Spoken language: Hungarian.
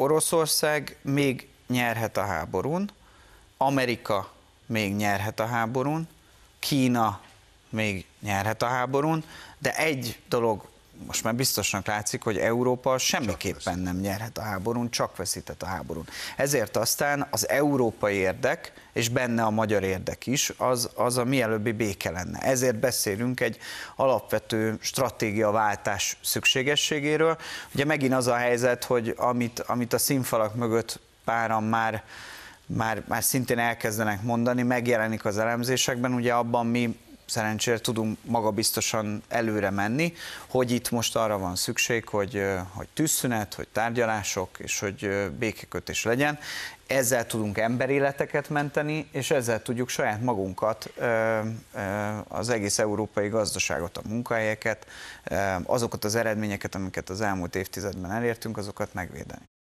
Oroszország még nyerhet a háborún, Amerika még nyerhet a háborún, Kína még nyerhet a háborún, de egy dolog most már biztosnak látszik, hogy Európa semmiképpen nem nyerhet a háborún, csak veszített a háborún. Ezért aztán az európai érdek, és benne a magyar érdek is, az, az a mielőbbi béke lenne. Ezért beszélünk egy alapvető stratégiaváltás szükségességéről. Ugye megint az a helyzet, hogy amit, amit a színfalak mögött páran már már, már szintén elkezdenek mondani, megjelenik az elemzésekben, ugye abban mi szerencsére tudunk magabiztosan előre menni, hogy itt most arra van szükség, hogy, hogy tűzszünet, hogy tárgyalások, és hogy békekötés legyen. Ezzel tudunk emberéleteket menteni, és ezzel tudjuk saját magunkat, az egész európai gazdaságot, a munkahelyeket, azokat az eredményeket, amiket az elmúlt évtizedben elértünk, azokat megvédeni.